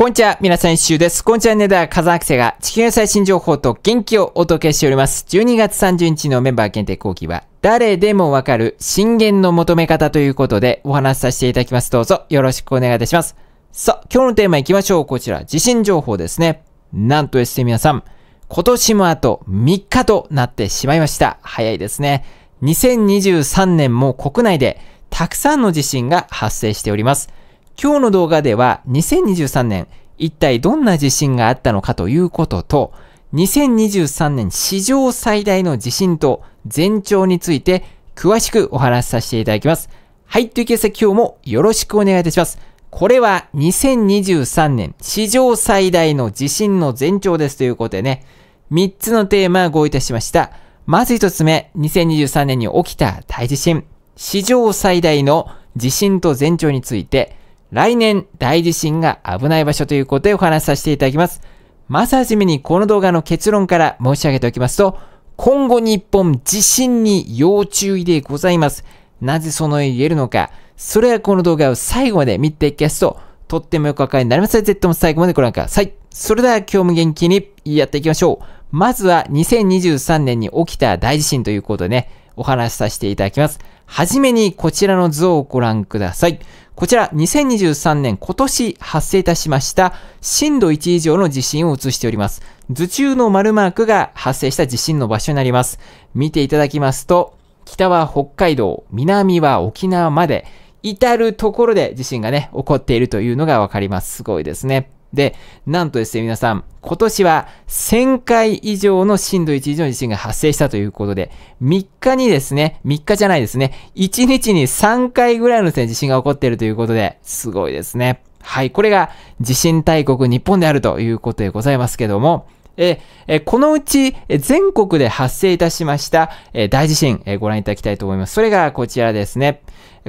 こんにちは、皆さん一周です。こんにちは、ねだ風クセが地球の最新情報と元気をお届けしております。12月30日のメンバー限定後期は、誰でもわかる震源の求め方ということでお話しさせていただきます。どうぞよろしくお願いいたします。さあ、今日のテーマ行きましょう。こちら、地震情報ですね。なんとですね、皆さん、今年もあと3日となってしまいました。早いですね。2023年も国内でたくさんの地震が発生しております。今日の動画では2023年一体どんな地震があったのかということと、2023年史上最大の地震と前兆について詳しくお話しさせていただきます。はい、というけで今日もよろしくお願いいたします。これは2023年史上最大の地震の前兆ですということでね、3つのテーマをご用意いたしました。まず1つ目、2023年に起きた大地震。史上最大の地震と前兆について、来年大地震が危ない場所ということでお話しさせていただきます。まずはじめにこの動画の結論から申し上げておきますと、今後日本地震に要注意でございます。なぜそのように言えるのか、それはこの動画を最後まで見ていきますと、とってもよくわかりになりますので、ぜひとも最後までご覧ください。それでは今日も元気にやっていきましょう。まずは2023年に起きた大地震ということでね、お話しさせていただきます。はじめにこちらの図をご覧ください。こちら2023年今年発生いたしました震度1以上の地震を映しております。図中の丸マークが発生した地震の場所になります。見ていただきますと、北は北海道、南は沖縄まで、至るところで地震がね、起こっているというのがわかります。すごいですね。で、なんとですね、皆さん、今年は1000回以上の震度1以上の地震が発生したということで、3日にですね、3日じゃないですね、1日に3回ぐらいのですね、地震が起こっているということで、すごいですね。はい、これが地震大国日本であるということでございますけども、えー、このうち全国で発生いたしました大地震ご覧いただきたいと思います。それがこちらですね。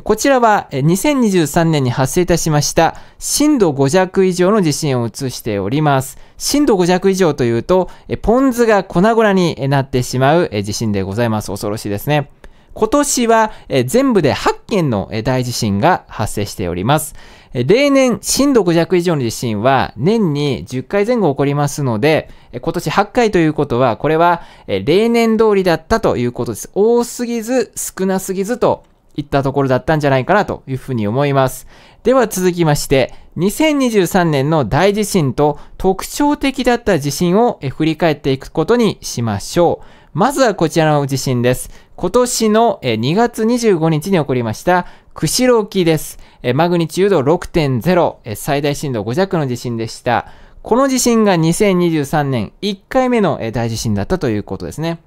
こちらは2023年に発生いたしました震度5弱以上の地震を映しております。震度5弱以上というと、ポン酢が粉々になってしまう地震でございます。恐ろしいですね。今年は全部で8件の大地震が発生しております。例年、震度5弱以上の地震は年に10回前後起こりますので、今年8回ということは、これは例年通りだったということです。多すぎず、少なすぎずといったところだったんじゃないかなというふうに思います。では続きまして、2023年の大地震と特徴的だった地震を振り返っていくことにしましょう。まずはこちらの地震です。今年の2月25日に起こりました、釧路沖です。マグニチュード6.0、最大震度5弱の地震でした。この地震が2023年1回目の大地震だったということですね。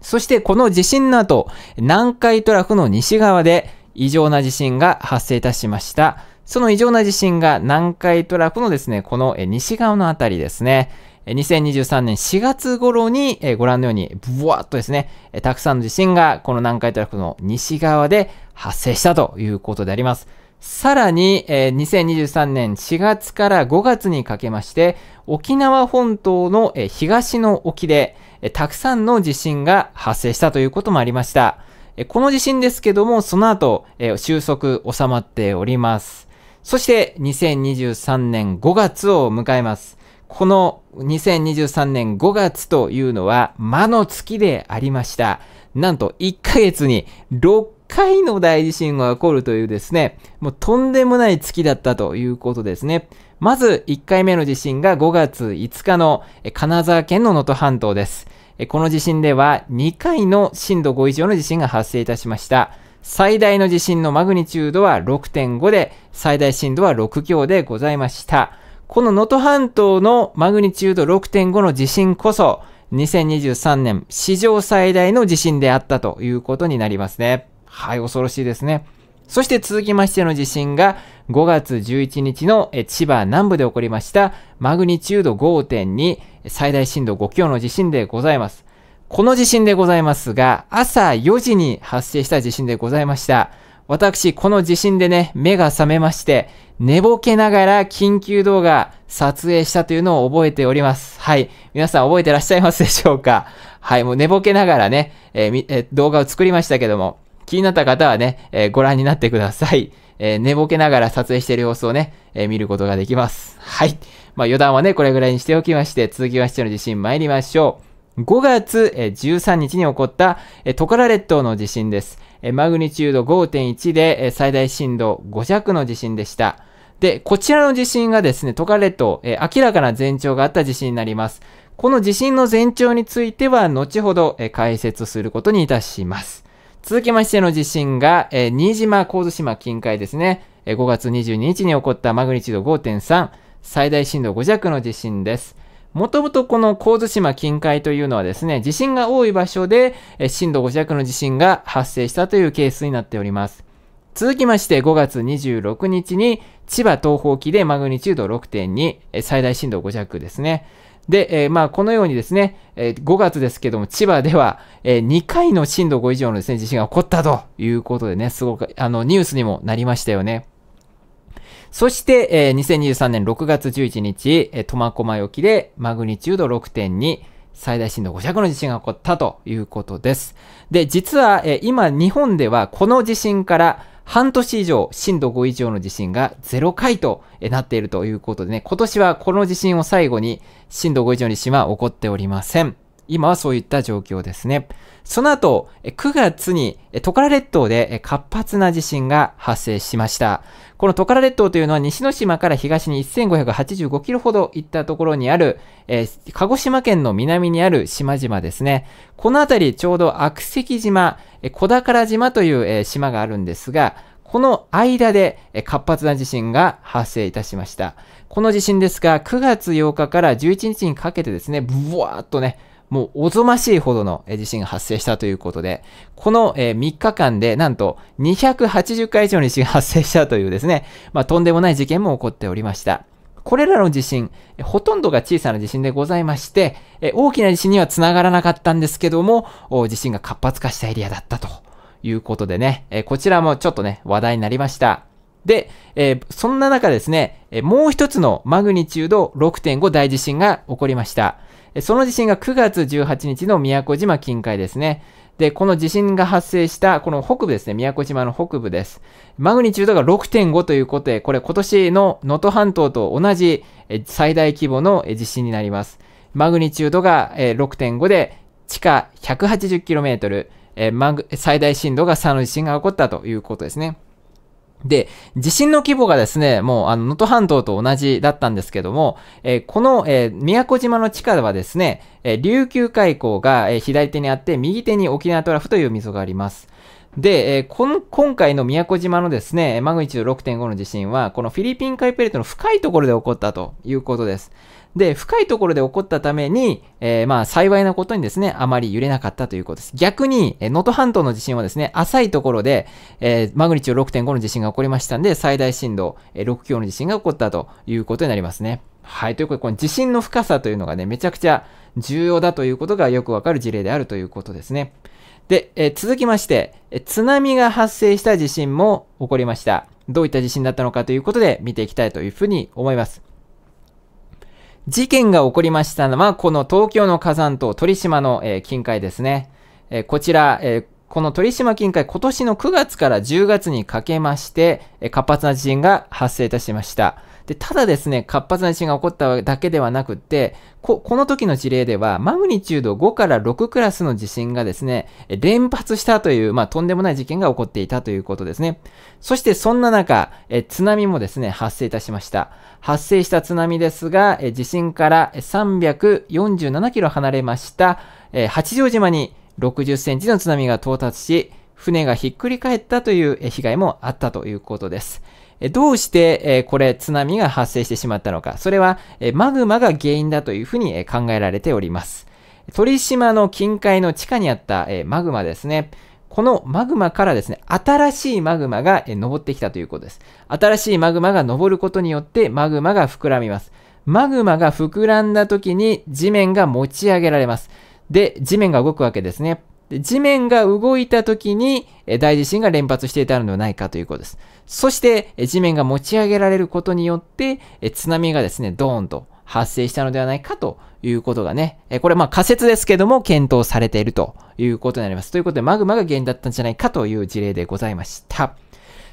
そしてこの地震の後、南海トラフの西側で異常な地震が発生いたしました。その異常な地震が南海トラフのですね、この西側のあたりですね。2023年4月頃に、えご覧のように、ブワーっとですね、えたくさんの地震がこの南海トラフの西側で発生したということであります。さらに、えー、2023年4月から5月にかけまして、沖縄本島の、え東の沖で、えたくさんの地震が発生したということもありました。えこの地震ですけども、その後、え収束収まっております。そして、2023年5月を迎えます。この2023年5月というのは魔の月でありました。なんと1ヶ月に6回の大地震が起こるというですね、もうとんでもない月だったということですね。まず1回目の地震が5月5日の金沢県の能登半島です。この地震では2回の震度5以上の地震が発生いたしました。最大の地震のマグニチュードは6.5で、最大震度は6強でございました。この能登半島のマグニチュード6.5の地震こそ、2023年史上最大の地震であったということになりますね。はい、恐ろしいですね。そして続きましての地震が5月11日の千葉南部で起こりましたマグニチュード5.2最大震度5強の地震でございます。この地震でございますが朝4時に発生した地震でございました。私、この地震でね、目が覚めまして、寝ぼけながら緊急動画撮影したというのを覚えております。はい。皆さん覚えてらっしゃいますでしょうかはい。もう寝ぼけながらね、えー、えー、動画を作りましたけども、気になった方はね、えー、ご覧になってください。え寝ぼけながら撮影している様子をね、え見ることができます。はい。まあ余談はね、これぐらいにしておきまして、続きましての地震参りましょう。5月13日に起こったトカラ列島の地震です。マグニチュード5.1で最大震度5弱の地震でした。で、こちらの地震がですね、トカラ列島、明らかな前兆があった地震になります。この地震の前兆については、後ほど、解説することにいたします。続きましての地震が、新島、神津島近海ですね、5月22日に起こったマグニチュード5.3、最大震度5弱の地震です。もともとこの神津島近海というのはですね、地震が多い場所で震度5弱の地震が発生したというケースになっております。続きまして5月26日に千葉東方沖でマグニチュード6.2、最大震度5弱ですね。で、えー、まあこのようにですね、えー、5月ですけども、千葉では、えー、2回の震度5以上のですね、地震が起こったということでね、すごくあのニュースにもなりましたよね。そして、えー、2023年6月11日、苫小牧沖でマグニチュード6.2、最大震度5弱の地震が起こったということです。で、実は、えー、今日本ではこの地震から半年以上、震度5以上の地震が0回となっているということでね、今年はこの地震を最後に震度5以上の地震は起こっておりません。今はそういった状況ですね。その後、9月にトカラ列島で活発な地震が発生しました。このトカラ列島というのは西之島から東に1585キロほど行ったところにある、えー、鹿児島県の南にある島々ですね。この辺りちょうど悪石島、小宝島という、えー、島があるんですが、この間で活発な地震が発生いたしました。この地震ですが、9月8日から11日にかけてですね、ブワーっとね、もうおぞましいほどの地震が発生したということで、この3日間でなんと280回以上の地震が発生したというですね、まあ、とんでもない事件も起こっておりました。これらの地震、ほとんどが小さな地震でございまして、大きな地震にはつながらなかったんですけども、地震が活発化したエリアだったということでね、こちらもちょっとね、話題になりました。で、えそんな中ですね、もう一つのマグニチュード6.5大地震が起こりました。その地震が9月18日の宮古島近海ですね。で、この地震が発生した、この北部ですね、宮古島の北部です。マグニチュードが6.5ということで、これ今年の能登半島と同じ最大規模の地震になります。マグニチュードが6.5で、地下 180km、最大震度が3の地震が起こったということですね。で、地震の規模がですね、もう、あの、能登半島と同じだったんですけども、えー、この、えー、宮古島の地下はですね、えー、琉球海溝が、え左手にあって、右手に沖縄トラフという溝があります。で、えー、今回の宮古島のですね、マグニチュード6.5の地震は、このフィリピン海プレートの深いところで起こったということです。で、深いところで起こったために、えー、まあ、幸いなことにですね、あまり揺れなかったということです。逆に、能、え、登、ー、半島の地震はですね、浅いところで、えー、マグニチュード6.5の地震が起こりましたんで、最大震度、えー、6強の地震が起こったということになりますね。はい。ということで、この地震の深さというのがね、めちゃくちゃ重要だということがよくわかる事例であるということですね。で、えー、続きまして、え津波が発生した地震も起こりました。どういった地震だったのかということで見ていきたいというふうに思います。事件が起こりましたのは、この東京の火山島鳥島の、えー、近海ですね。えー、こちら、えこの鳥島近海、今年の9月から10月にかけまして、活発な地震が発生いたしました。で、ただですね、活発な地震が起こっただけではなくて、こ、この時の事例では、マグニチュード5から6クラスの地震がですね、連発したという、まあ、とんでもない事件が起こっていたということですね。そして、そんな中、え、津波もですね、発生いたしました。発生した津波ですが、え、地震から347キロ離れました、え、八丈島に60センチの津波が到達し、船がひっくり返ったという被害もあったということです。どうして、えこれ津波が発生してしまったのか。それは、えマグマが原因だというふうに考えられております。鳥島の近海の地下にあった、えマグマですね。このマグマからですね、新しいマグマが登ってきたということです。新しいマグマが登ることによってマグマが膨らみます。マグマが膨らんだ時に地面が持ち上げられます。で、地面が動くわけですね。で地面が動いた時に大地震が連発していたのではないかということです。そして地面が持ち上げられることによって津波がですね、ドーンと発生したのではないかということがね、これまあ仮説ですけども検討されているということになります。ということでマグマが原因だったんじゃないかという事例でございました。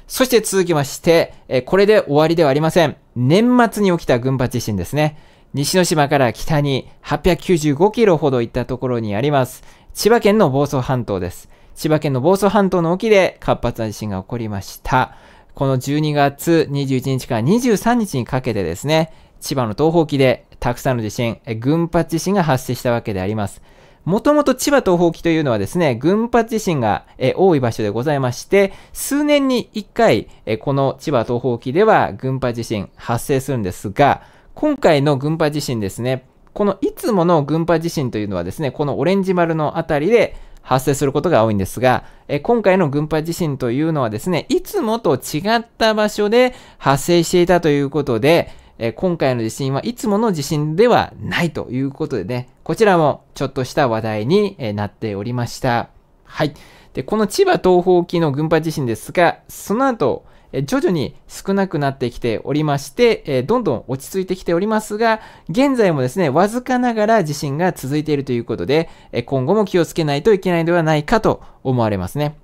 そして続きまして、これで終わりではありません。年末に起きた群発地震ですね。西之島から北に895キロほど行ったところにあります。千葉県の房総半島です。千葉県の房総半島の沖で活発な地震が起こりました。この12月21日から23日にかけてですね、千葉の東方沖でたくさんの地震、群発地震が発生したわけであります。もともと千葉東方沖というのはですね、群発地震が多い場所でございまして、数年に1回、この千葉東方沖では群発地震発生するんですが、今回の群発地震ですね、このいつもの群馬地震というのはですね、このオレンジ丸の辺りで発生することが多いんですが、え今回の群馬地震というのはですね、いつもと違った場所で発生していたということで、え今回の地震はいつもの地震ではないということでね、こちらもちょっとした話題になっておりました。はい。で、この千葉東方沖の群馬地震ですが、その後、徐々に少なくなってきておりまして、どんどん落ち着いてきておりますが、現在もですね、わずかながら地震が続いているということで、今後も気をつけないといけないのではないかと思われますね。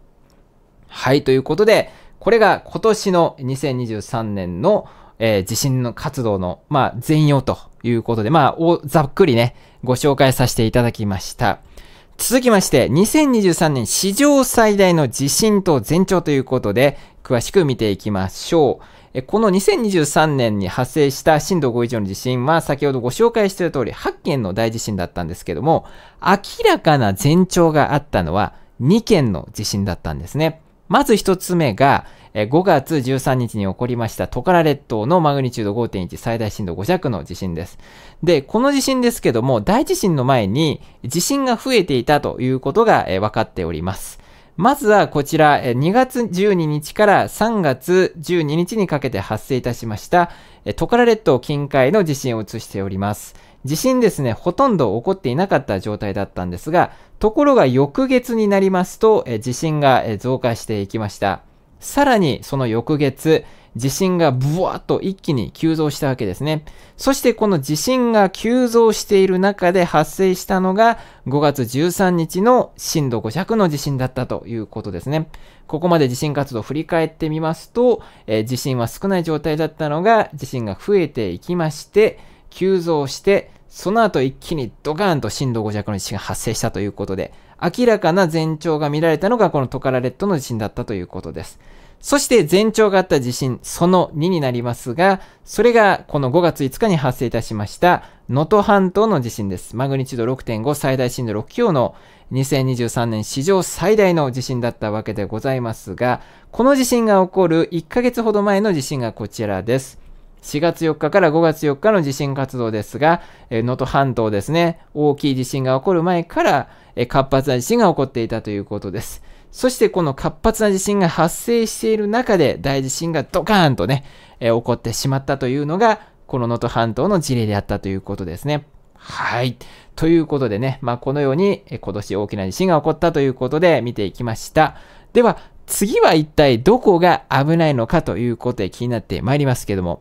はい、ということで、これが今年の2023年の、え地震の活動の、まあ、全容ということで、まあ、ざっくりね、ご紹介させていただきました。続きまして、2023年史上最大の地震と前兆ということで、詳しく見ていきましょう。この2023年に発生した震度5以上の地震は、先ほどご紹介している通り、8件の大地震だったんですけども、明らかな前兆があったのは2件の地震だったんですね。まず1つ目が、5月13日に起こりましたトカラ列島のマグニチュード5.1最大震度5弱の地震です。で、この地震ですけども、大地震の前に地震が増えていたということが分かっております。まずはこちら、2月12日から3月12日にかけて発生いたしました、トカラ列島近海の地震を映しております。地震ですね、ほとんど起こっていなかった状態だったんですが、ところが翌月になりますと、地震が増加していきました。さらにその翌月、地震がブワーッと一気に急増したわけですね。そしてこの地震が急増している中で発生したのが5月13日の震度5弱の地震だったということですね。ここまで地震活動を振り返ってみますと、えー、地震は少ない状態だったのが地震が増えていきまして、急増して、その後一気にドカーンと震度5弱の地震が発生したということで、明らかな前兆が見られたのがこのトカラ列島の地震だったということです。そして前兆があった地震、その2になりますが、それがこの5月5日に発生いたしました、能登半島の地震です。マグニチュード6.5、最大震度6強の2023年史上最大の地震だったわけでございますが、この地震が起こる1ヶ月ほど前の地震がこちらです。4月4日から5月4日の地震活動ですが、能登半島ですね、大きい地震が起こる前から活発な地震が起こっていたということです。そしてこの活発な地震が発生している中で大地震がドカーンとね、え起こってしまったというのが、この能登半島の事例であったということですね。はい。ということでね、まあ、このように今年大きな地震が起こったということで見ていきました。では、次は一体どこが危ないのかということで気になってまいりますけども、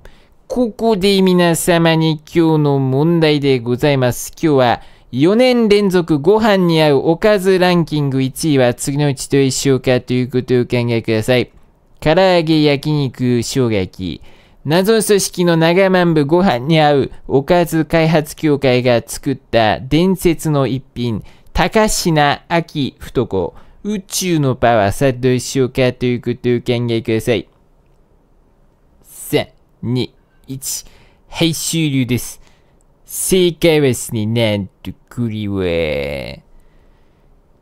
ここで皆様に今日の問題でございます。今日は4年連続ご飯に合うおかずランキング1位は次のうちどれ緒しうかということをお考えください。唐揚げ、焼肉、生姜焼き。謎組織の長万部ご飯に合うおかず開発協会が作った伝説の一品、高品秋太子。宇宙のパワー、さっどうしようかということを考えください。3、2、1、編集流です。正解はですね、なんと、こは、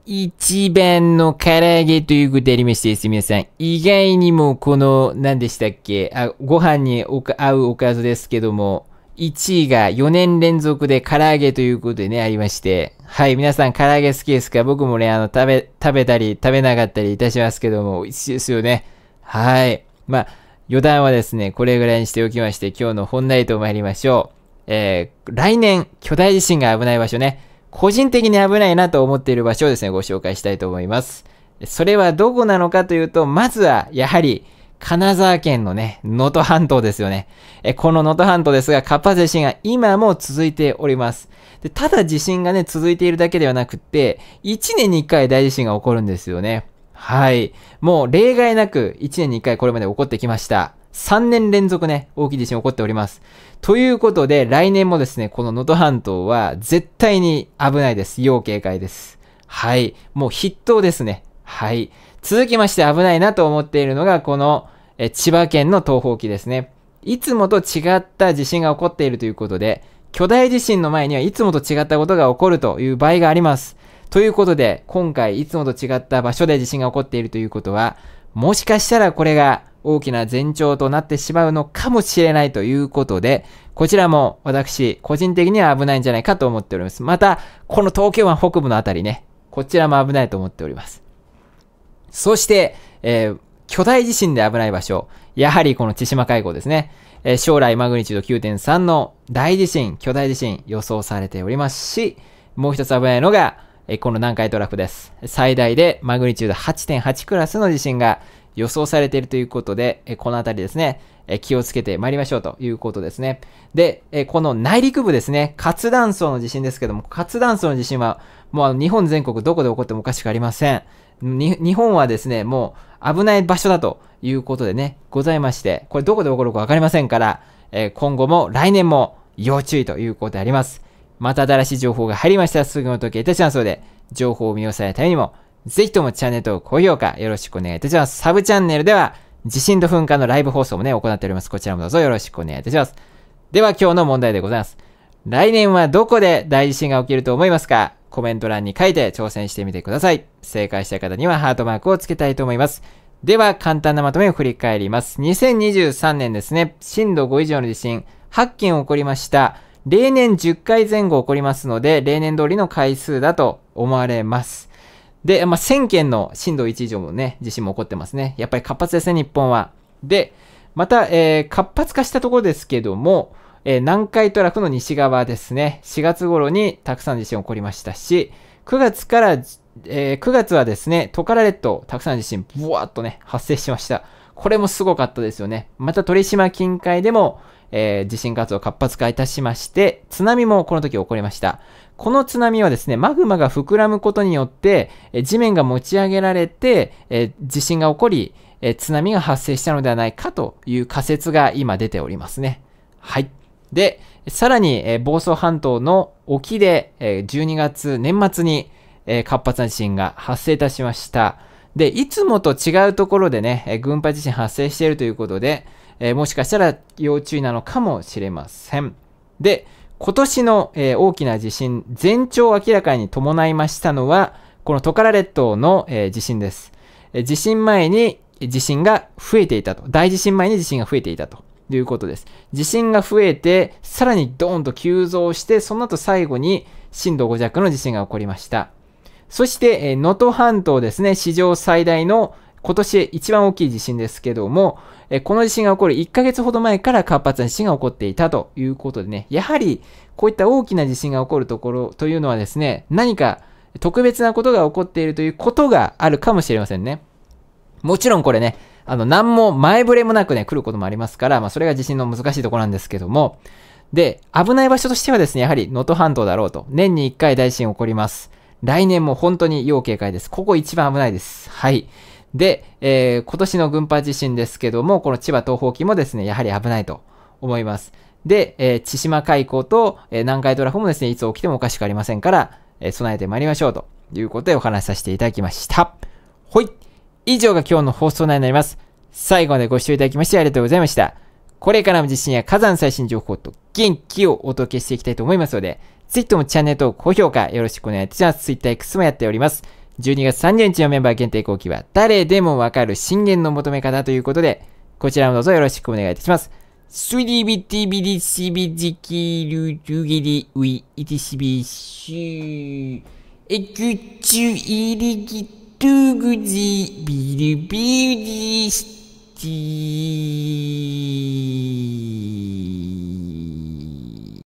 一番の唐揚げということでありましてですね、皆さん、意外にもこの、何でしたっけ、あ、ご飯に合うおかずですけども、1位が4年連続で唐揚げということでね、ありまして。はい、皆さん唐揚げ好きですか僕もね、あの、食べ、食べたり、食べなかったりいたしますけども、美味しいですよね。はい。まあ余談はですね、これぐらいにしておきまして、今日の本題と参りましょう。えー、来年、巨大地震が危ない場所ね、個人的に危ないなと思っている場所をですね、ご紹介したいと思います。それはどこなのかというと、まずは、やはり、金沢県のね、能登半島ですよね。え、この能登半島ですが、活発地震が今も続いております。で、ただ地震がね、続いているだけではなくて、1年に1回大地震が起こるんですよね。はい。もう例外なく1年に1回これまで起こってきました。3年連続ね、大きい地震起こっております。ということで、来年もですね、この能登半島は絶対に危ないです。要警戒です。はい。もう筆頭ですね。はい。続きまして危ないなと思っているのが、このえ千葉県の東方沖ですね。いつもと違った地震が起こっているということで、巨大地震の前にはいつもと違ったことが起こるという場合があります。ということで、今回いつもと違った場所で地震が起こっているということは、もしかしたらこれが大きな前兆となってしまうのかもしれないということで、こちらも私、個人的には危ないんじゃないかと思っております。また、この東京湾北部のあたりね、こちらも危ないと思っております。そして、えー、巨大地震で危ない場所、やはりこの千島海溝ですね。えー、将来マグニチュード9.3の大地震、巨大地震予想されておりますし、もう一つ危ないのが、えこの南海トラフです。最大でマグニチュード8.8クラスの地震が予想されているということで、えこの辺りですね、え気をつけてまいりましょうということですね。で、えこの内陸部ですね、活断層の地震ですけども、活断層の地震は、もう日本全国どこで起こってもおかしくありません。日本はですね、もう危ない場所だということでね、ございまして、これどこで起こるかわかりませんから、え今後も来年も要注意ということであります。また新しい情報が入りましたらすぐお届けいたしますので、情報を見よされためにも、ぜひともチャンネル登録、高評価よろしくお願いいたします。サブチャンネルでは、地震と噴火のライブ放送もね、行っております。こちらもどうぞよろしくお願いいたします。では今日の問題でございます。来年はどこで大地震が起きると思いますかコメント欄に書いて挑戦してみてください。正解した方にはハートマークをつけたいと思います。では簡単なまとめを振り返ります。2023年ですね、震度5以上の地震8件起こりました。例年10回前後起こりますので、例年通りの回数だと思われます。で、まあ、1000件の震度1以上もね、地震も起こってますね。やっぱり活発ですね、日本は。で、また、えー、活発化したところですけども、えー、南海トラフの西側ですね、4月頃にたくさん地震起こりましたし、9月から、えー、9月はですね、トカラ列島、たくさん地震、ブワーっとね、発生しました。これもすごかったですよね。また鳥島近海でも、えー、地震活動活発化いたしまして、津波もこの時起こりました。この津波はですね、マグマが膨らむことによって、地面が持ち上げられて、え地震が起こり、え津波が発生したのではないかという仮説が今出ておりますね。はい。で、さらに、え房総半島の沖で、え12月年末に、え活発な地震が発生いたしました。で、いつもと違うところでね、え群発地震発生しているということで、えー、もしかしたら要注意なのかもしれません。で、今年の、えー、大きな地震、前兆明らかに伴いましたのは、このトカラ列島の、えー、地震です。え地震前に地震が増えていたと。大地震前に地震が増えていたということです。地震が増えて、さらにドーンと急増して、その後最後に震度5弱の地震が起こりました。そして、能、えー、登半島ですね、史上最大の今年一番大きい地震ですけども、えこの地震が起こる1ヶ月ほど前から活発な地震が起こっていたということでね、やはりこういった大きな地震が起こるところというのはですね、何か特別なことが起こっているということがあるかもしれませんね。もちろんこれね、あの、何も前触れもなくね、来ることもありますから、まあ、それが地震の難しいところなんですけども、で、危ない場所としてはですね、やはり能登半島だろうと。年に1回大地震起こります。来年も本当に要警戒です。ここ一番危ないです。はい。で、えー、今年の群発地震ですけども、この千葉東方沖もですね、やはり危ないと思います。で、えー、千島海溝と、えー、南海トラフもですね、いつ起きてもおかしくありませんから、え備えてまいりましょうということでお話しさせていただきました。ほい。以上が今日の放送内になります。最後までご視聴いただきましてありがとうございました。これからも地震や火山最新情報と元気をお届けしていきたいと思いますので、ぜひともチャンネル登録、高評価よろしくお願いいたします。TwitterX もやっております。12月30日のメンバー限定後期は、誰でもわかる信玄の求め方ということで、こちらもどうぞよろしくお願いいたします。スリビティビリシビジキルルギリウィイティシビシーエクチュイリギトゥグジビルビルディシティ